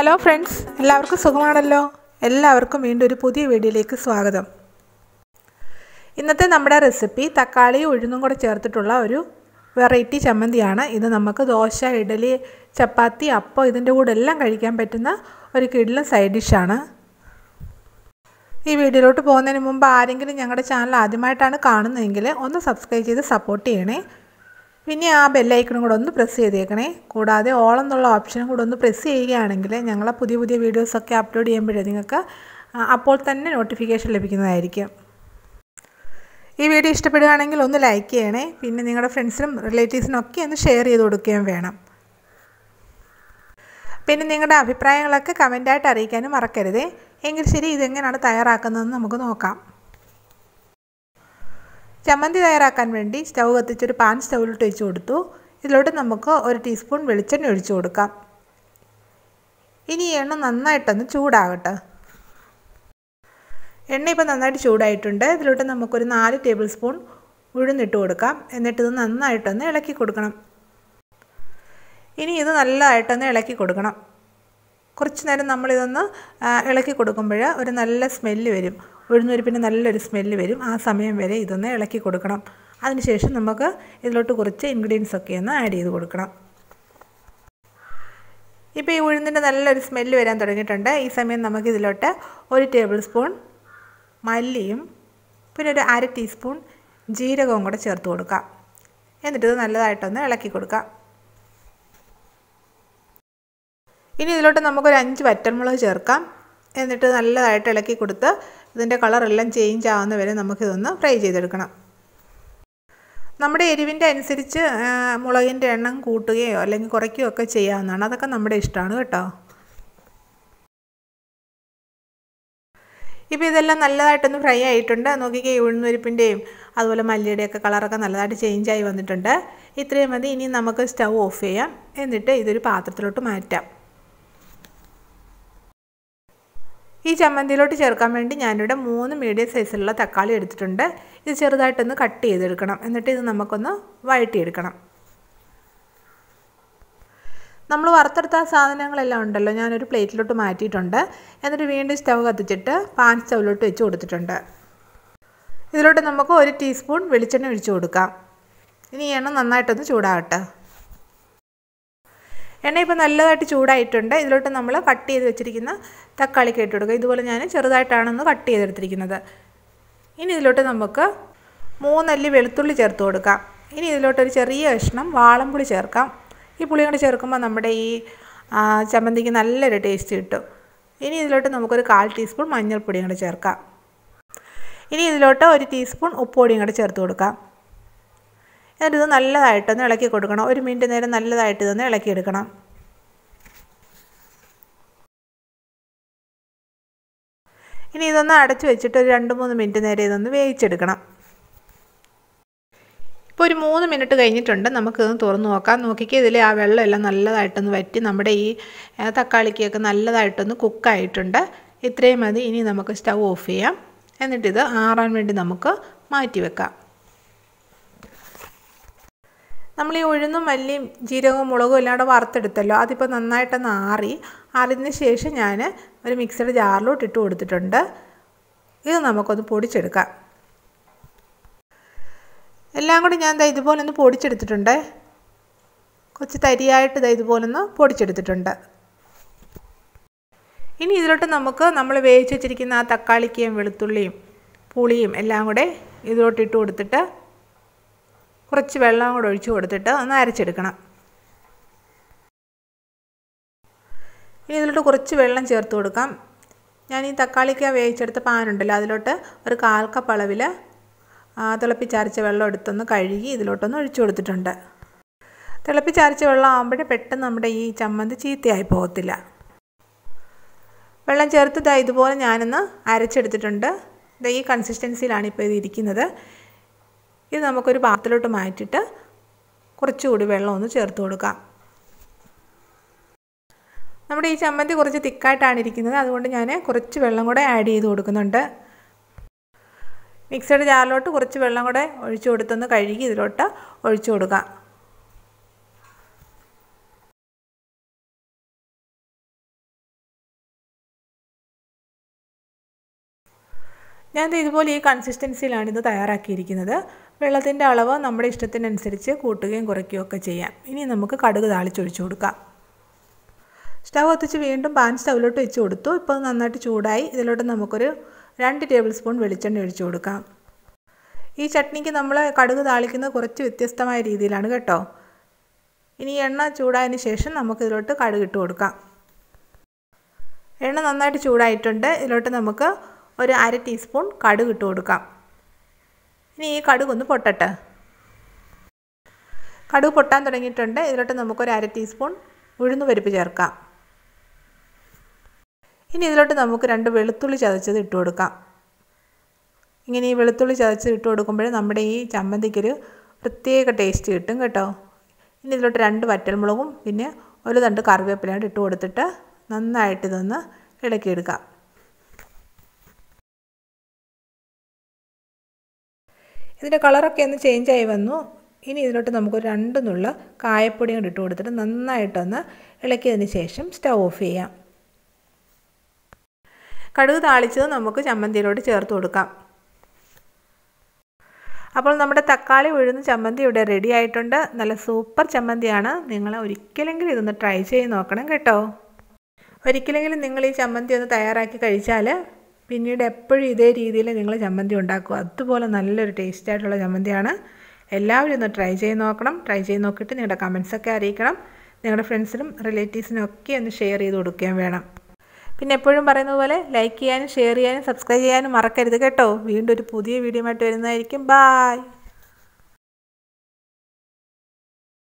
hello friends എല്ലാവർക്കും സുഖമാണല്ലോ എല്ലാവർക്കും വീണ്ടും ഒരു പുതിയ വീഡിയോയിലേക്ക് സ്വാഗതം ഇന്നത്തെ നമ്മുടെ റെസിപ്പി തക്കാളി ഉഴുന്നും കൂടെ ചേർത്തിട്ടുള്ള ഒരു വെറൈറ്റി ചമ്മന്തിയാണ് ഇത് നമുക്ക് ദോശ ഇഡലി ചപ്പാത്തി അപ്പം ഇതിൻ്റെ കൂടെ എല്ലാം കഴിക്കാൻ പറ്റുന്ന ഒരു കിഡിലും സൈഡ് ഡിഷാണ് ഈ വീഡിയോയിലോട്ട് പോകുന്നതിന് മുമ്പ് ആരെങ്കിലും ഞങ്ങളുടെ ചാനൽ ആദ്യമായിട്ടാണ് കാണുന്നതെങ്കിൽ ഒന്ന് സബ്സ്ക്രൈബ് ചെയ്ത് സപ്പോർട്ട് ചെയ്യണേ പിന്നെ ആ ബെല്ലൈക്കണും കൂടെ ഒന്ന് പ്രസ് ചെയ്തേക്കണേ കൂടാതെ ഓൾ എന്നുള്ള ഓപ്ഷനും കൂടെ ഒന്ന് പ്രസ് ചെയ്യുകയാണെങ്കിൽ ഞങ്ങളെ പുതിയ പുതിയ വീഡിയോസൊക്കെ അപ്ലോഡ് ചെയ്യുമ്പോഴേ നിങ്ങൾക്ക് അപ്പോൾ തന്നെ നോട്ടിഫിക്കേഷൻ ലഭിക്കുന്നതായിരിക്കും ഈ വീഡിയോ ഇഷ്ടപ്പെടുകയാണെങ്കിൽ ഒന്ന് ലൈക്ക് ചെയ്യണേ പിന്നെ നിങ്ങളുടെ ഫ്രണ്ട്സിനും റിലേറ്റീവ്സിനും ഒക്കെ ഒന്ന് ഷെയർ ചെയ്ത് കൊടുക്കുകയും വേണം പിന്നെ നിങ്ങളുടെ അഭിപ്രായങ്ങളൊക്കെ കമൻ്റായിട്ട് അറിയിക്കാനും മറക്കരുതേ എങ്കിൽ ശരി ഇതെങ്ങനെയാണ് തയ്യാറാക്കുന്നതെന്ന് നമുക്ക് നോക്കാം ചമ്മന്തി തയ്യാറാക്കാൻ വേണ്ടി സ്റ്റൗ കത്തിച്ചൊരു പാൻ സ്റ്റൗവിലോട്ട് ഒഴിച്ചു കൊടുത്തു ഇതിലോട്ട് നമുക്ക് ഒരു ടീസ്പൂൺ വെളിച്ചെണ്ണ ഒഴിച്ചു കൊടുക്കാം ഇനി എണ്ണ നന്നായിട്ടൊന്ന് ചൂടാകട്ടെ എണ്ണ ഇപ്പോൾ നന്നായിട്ട് ചൂടായിട്ടുണ്ട് ഇതിലോട്ട് നമുക്കൊരു നാല് ടേബിൾ സ്പൂൺ ഉഴുന്നിട്ട് കൊടുക്കാം എന്നിട്ട് ഇത് നന്നായിട്ടൊന്ന് ഇളക്കി കൊടുക്കണം ഇനി ഇത് നല്ലതായിട്ടൊന്ന് ഇളക്കി കൊടുക്കണം കുറച്ച് നേരം നമ്മളിതൊന്ന് ഇളക്കി കൊടുക്കുമ്പോൾ ഒരു നല്ല സ്മെല്ല് വരും പിന്നെ നല്ലൊരു സ്മെല്ല് വരും ആ സമയം വരെ ഇതൊന്ന് ഇളക്കി കൊടുക്കണം അതിനുശേഷം നമുക്ക് ഇതിലോട്ട് കുറച്ച് ഇൻഗ്രീഡിയൻസ് ഒക്കെ ഒന്ന് ആഡ് ചെയ്ത് കൊടുക്കണം ഇപ്പോൾ ഈ ഉഴുന്നിൻ്റെ നല്ലൊരു സ്മെല്ല് വരാൻ തുടങ്ങിയിട്ടുണ്ട് ഈ സമയം നമുക്ക് ഒരു ടേബിൾ സ്പൂൺ മല്ലിയും പിന്നെ ഒരു അര ടീസ്പൂൺ ജീരകവും കൂടെ ചേർത്ത് കൊടുക്കാം എന്നിട്ട് ഇത് നല്ലതായിട്ടൊന്ന് ഇളക്കി കൊടുക്കാം ഇനി ഇതിലോട്ട് നമുക്കൊരു അഞ്ച് വറ്റൽമുളക് ചേർക്കാം എന്നിട്ട് നല്ലതായിട്ട് ഇളക്കി കൊടുത്ത് ഇതിൻ്റെ കളറെല്ലാം ചേഞ്ച് ആവുന്ന വരെ നമുക്കിതൊന്ന് ഫ്രൈ ചെയ്തെടുക്കണം നമ്മുടെ എരിവിൻ്റെ അനുസരിച്ച് മുളകിൻ്റെ എണ്ണം കൂട്ടുകയോ അല്ലെങ്കിൽ കുറയ്ക്കുകയോ ഒക്കെ ചെയ്യാവുന്നതാണ് അതൊക്കെ നമ്മുടെ ഇഷ്ടമാണ് കേട്ടോ ഇപ്പോൾ ഇതെല്ലാം നല്ലതായിട്ടൊന്ന് ഫ്രൈ ആയിട്ടുണ്ട് നോക്കിക്കേ ഉഴുന്നുരിപ്പിൻ്റെയും അതുപോലെ മല്ലിയുടെയൊക്കെ കളറൊക്കെ നല്ലതായിട്ട് ചേഞ്ച് ആയി വന്നിട്ടുണ്ട് ഇത്രയും മതി ഇനി നമുക്ക് സ്റ്റൗ ഓഫ് ചെയ്യാം എന്നിട്ട് ഇതൊരു പാത്രത്തിലോട്ട് മാറ്റാം ഈ ചമ്മന്തിയിലോട്ട് ചേർക്കാൻ വേണ്ടി ഞാനിവിടെ മൂന്ന് മീഡിയം സൈസിലുള്ള തക്കാളി എടുത്തിട്ടുണ്ട് ഇത് ചെറുതായിട്ടൊന്ന് കട്ട് ചെയ്തെടുക്കണം എന്നിട്ട് ഇത് നമുക്കൊന്ന് വഴറ്റിയെടുക്കണം നമ്മൾ വറുത്തെടുത്ത സാധനങ്ങളെല്ലാം ഉണ്ടല്ലോ ഞാനൊരു പ്ലേറ്റിലോട്ട് മാറ്റിയിട്ടുണ്ട് എന്നിട്ട് വീണ്ടും സ്റ്റവ് കത്തിച്ചിട്ട് പാൻ സ്റ്റവിലോട്ട് വെച്ച് കൊടുത്തിട്ടുണ്ട് ഇതിലോട്ട് നമുക്ക് ഒരു ടീസ്പൂൺ വെളിച്ചെണ്ണ ഒഴിച്ചു കൊടുക്കാം ഇനി എണ്ണ നന്നായിട്ടൊന്ന് ചൂടാകട്ടെ എണ്ണ ഇപ്പോൾ നല്ലതായിട്ട് ചൂടായിട്ടുണ്ട് ഇതിലോട്ട് നമ്മൾ കട്ട് ചെയ്ത് വെച്ചിരിക്കുന്ന തക്കാളിക്ക് ഇട്ട് കൊടുക്കുക ഇതുപോലെ ഞാൻ ചെറുതായിട്ടാണെന്ന് കട്ട് ചെയ്തെടുത്തിരിക്കുന്നത് ഇനി ഇതിലോട്ട് നമുക്ക് മൂന്നല്ലി വെളുത്തുള്ളി ചേർത്ത് കൊടുക്കാം ഇനി ഇതിലോട്ടൊരു ചെറിയ കഷ്ണം വാളംപുളി ചേർക്കാം ഈ പുളി കൊണ്ട് ചേർക്കുമ്പോൾ നമ്മുടെ ഈ ചമ്മന്തിക്ക് നല്ലൊരു ടേസ്റ്റ് കിട്ടും ഇനി ഇതിലോട്ട് നമുക്കൊരു കാൽ ടീസ്പൂൺ മഞ്ഞൾപ്പൊടി കൂടെ ചേർക്കാം ഇനി ഇതിലോട്ട് ഒരു ടീസ്പൂൺ ഉപ്പുപൊടിയും കൂടെ ചേർത്ത് കൊടുക്കാം എന്നിട്ട് ഇത് നല്ലതായിട്ടൊന്ന് ഇളക്കി കൊടുക്കണം ഒരു മിനിറ്റ് നേരം നല്ലതായിട്ട് ഇതൊന്ന് ഇളക്കിയെടുക്കണം ഇനി ഇതൊന്ന് അടച്ചു വെച്ചിട്ട് ഒരു രണ്ട് മൂന്ന് മിനിറ്റ് നേരം ഇതൊന്ന് വേവിച്ചെടുക്കണം ഇപ്പോൾ ഒരു മൂന്ന് മിനിറ്റ് കഴിഞ്ഞിട്ടുണ്ട് നമുക്കിതൊന്ന് തുറന്ന് നോക്കാം നോക്കിക്കുക ഇതിൽ ആ വെള്ളമെല്ലാം നല്ലതായിട്ടൊന്ന് വറ്റി നമ്മുടെ ഈ തക്കാളിക്കൊക്കെ നല്ലതായിട്ടൊന്ന് കുക്കായിട്ടുണ്ട് ഇത്രയും മതി ഇനി നമുക്ക് സ്റ്റൗ ഓഫ് ചെയ്യാം എന്നിട്ടിത് ആറാൻ വേണ്ടി നമുക്ക് മാറ്റി വെക്കാം നമ്മൾ ഈ ഉഴുന്നും മല്ലിയും ജീരകവും മുളകും എല്ലാം കൂടെ വറുത്തെടുത്തല്ലോ അതിപ്പോൾ നന്നായിട്ടൊന്ന് ആറി ആറിയതിന് ശേഷം ഞാൻ ഒരു മിക്സിയുടെ ജാറിലോട്ട് ഇട്ട് കൊടുത്തിട്ടുണ്ട് ഇത് നമുക്കൊന്ന് പൊടിച്ചെടുക്കാം എല്ലാം കൂടി ഞാൻ ഇതുപോലെ ഒന്ന് പൊടിച്ചെടുത്തിട്ടുണ്ട് കുറച്ച് തരിയായിട്ട് ഇതാ ഇതുപോലൊന്ന് പൊടിച്ചെടുത്തിട്ടുണ്ട് ഇനി ഇതിലോട്ട് നമുക്ക് നമ്മൾ വേവിച്ച് വെച്ചിരിക്കുന്ന ആ തക്കാളിക്കയും വെളുത്തുള്ളിയും പുളിയും എല്ലാം കൂടെ ഇതിലോട്ട് ഇട്ട് കൊടുത്തിട്ട് കുറച്ച് വെള്ളം കൂടെ ഒഴിച്ച് കൊടുത്തിട്ട് ഒന്ന് അരച്ചെടുക്കണം ഇനി ഇതിലോട്ട് കുറച്ച് വെള്ളം ചേർത്ത് കൊടുക്കാം ഞാൻ ഈ തക്കാളിക്ക് വേവിച്ചെടുത്ത പാനുണ്ടല്ലോ അതിലോട്ട് ഒരു കാൽ കപ്പ് അളവിൽ തിളപ്പിച്ചരച്ച വെള്ളം എടുത്തൊന്ന് കഴുകി ഇതിലോട്ടൊന്ന് ഒഴിച്ചു കൊടുത്തിട്ടുണ്ട് തിളപ്പിച്ചരച്ച വെള്ളം ആകുമ്പോഴേ പെട്ടെന്ന് നമ്മുടെ ഈ ചമ്മന്തി ചീത്തയായി പോകത്തില്ല വെള്ളം ചേർത്ത് ഇതുപോലെ ഞാനൊന്ന് അരച്ചെടുത്തിട്ടുണ്ട് ഇത് ഈ കൺസിസ്റ്റൻസിയിലാണ് ഇപ്പോൾ ഇത് ഇരിക്കുന്നത് ഇത് നമുക്കൊരു പാത്രത്തിലോട്ട് മാറ്റിയിട്ട് കുറച്ചുകൂടി വെള്ളം ഒന്ന് ചേർത്ത് കൊടുക്കാം നമ്മുടെ ഈ ചമ്മന്തി കുറച്ച് തിക്കായിട്ടാണ് ഇരിക്കുന്നത് അതുകൊണ്ട് ഞാൻ കുറച്ച് വെള്ളം കൂടെ ആഡ് ചെയ്ത് കൊടുക്കുന്നുണ്ട് മിക്സഡ് ജാറിലോട്ട് കുറച്ച് വെള്ളം കൂടെ ഒഴിച്ചു കൊടുത്തൊന്ന് കഴുകി ഇതിലോട്ട് ഒഴിച്ചു കൊടുക്കാം ഞാൻ ഇതുപോലെ ഈ കൺസിസ്റ്റൻസിയിലാണ് ഇത് തയ്യാറാക്കിയിരിക്കുന്നത് വെള്ളത്തിൻ്റെ അളവ് നമ്മുടെ ഇഷ്ടത്തിനനുസരിച്ച് കൂട്ടുകയും കുറയ്ക്കുകയും ഒക്കെ ചെയ്യാം ഇനി നമുക്ക് കടുക് താളിച്ചൊഴിച്ചു കൊടുക്കാം സ്റ്റവ് ഒത്തിച്ച് വീണ്ടും പാൻ സ്റ്റവിലോട്ട് വെച്ച് കൊടുത്തു ഇപ്പോൾ നന്നായിട്ട് ചൂടായി ഇതിലോട്ട് നമുക്കൊരു രണ്ട് ടേബിൾ സ്പൂൺ വെളിച്ചെണ്ണ ഒഴിച്ചു കൊടുക്കാം ഈ ചട്നിക്ക് നമ്മൾ കടുക് താളിക്കുന്നത് കുറച്ച് വ്യത്യസ്തമായ രീതിയിലാണ് കേട്ടോ ഇനി എണ്ണ ചൂടായതിന് ശേഷം നമുക്കിതിലോട്ട് കടുക് ഇട്ട് കൊടുക്കാം എണ്ണ നന്നായിട്ട് ചൂടായിട്ടുണ്ട് ഇതിലോട്ട് നമുക്ക് ഒരു അര ടീസ്പൂൺ കടുക് ഇട്ട് കൊടുക്കാം ഇനി ഈ കടുകൊന്ന് പൊട്ടട്ടെ കടുക് പൊട്ടാൻ തുടങ്ങിയിട്ടുണ്ട് ഇതിലോട്ട് നമുക്കൊരു അര ടീസ്പൂൺ ഉഴുന്ന് പരിപ്പ് ചേർക്കാം ഇനി ഇതിലോട്ട് നമുക്ക് രണ്ട് വെളുത്തുള്ളി ചതച്ചത് ഇട്ട് കൊടുക്കാം ഇങ്ങനെ ഈ വെളുത്തുള്ളി ചതച്ചത് ഇട്ട് കൊടുക്കുമ്പോൾ നമ്മുടെ ഈ ചമ്മന്തിക്കൊരു പ്രത്യേക ടേസ്റ്റ് കിട്ടും കേട്ടോ ഇനി ഇതിലോട്ട് രണ്ട് വറ്റൽമുളകും പിന്നെ ഒരു തണ്ട് കറിവേപ്പിലായിട്ട് ഇട്ട് കൊടുത്തിട്ട് നന്നായിട്ട് ഇതൊന്ന് ഇളക്കിയെടുക്കാം ഇതിൻ്റെ കളറൊക്കെ ഒന്ന് ചേഞ്ച് ആയി വന്നു ഇനി ഇതിലോട്ട് നമുക്ക് രണ്ട് നുള്ള കായപ്പൊടിയും കൂടി ഇട്ട് കൊടുത്തിട്ട് നന്നായിട്ടൊന്ന് ഇളക്കിയതിന് ശേഷം സ്റ്റൗ ഓഫ് ചെയ്യാം കടുക് താളിച്ചത് നമുക്ക് ചമ്മന്തിയിലോട്ട് ചേർത്ത് കൊടുക്കാം അപ്പോൾ നമ്മുടെ തക്കാളി ഉഴുന്ന ചമ്മന്തി ഇവിടെ റെഡി ആയിട്ടുണ്ട് നല്ല സൂപ്പർ ചമ്മന്തിയാണ് നിങ്ങൾ ഒരിക്കലെങ്കിലും ഇതൊന്ന് ട്രൈ ചെയ്ത് നോക്കണം കേട്ടോ ഒരിക്കലെങ്കിലും നിങ്ങൾ ഈ ചമ്മന്തി ഒന്ന് തയ്യാറാക്കി കഴിച്ചാൽ പിന്നീട് എപ്പോഴും ഇതേ രീതിയിൽ നിങ്ങൾ ചമ്മന്തി ഉണ്ടാക്കുക അതുപോലെ നല്ലൊരു ടേസ്റ്റ് ആയിട്ടുള്ള ചമ്മന്തിയാണ് എല്ലാവരും ഒന്ന് ട്രൈ ചെയ്ത് നോക്കണം ട്രൈ ചെയ്ത് നോക്കിയിട്ട് നിങ്ങളുടെ കമൻസൊക്കെ അറിയിക്കണം നിങ്ങളുടെ ഫ്രണ്ട്സിനും റിലേറ്റീവ്സിനും ഒക്കെ ഒന്ന് ഷെയർ ചെയ്ത് കൊടുക്കുകയും വേണം പിന്നെ എപ്പോഴും പറയുന്നത് പോലെ ലൈക്ക് ചെയ്യാനും ഷെയർ ചെയ്യാനും സബ്സ്ക്രൈബ് ചെയ്യാനും മറക്കരുത് കേട്ടോ വീണ്ടും ഒരു പുതിയ വീഡിയോ ആയിട്ട് വരുന്നതായിരിക്കും ബായ്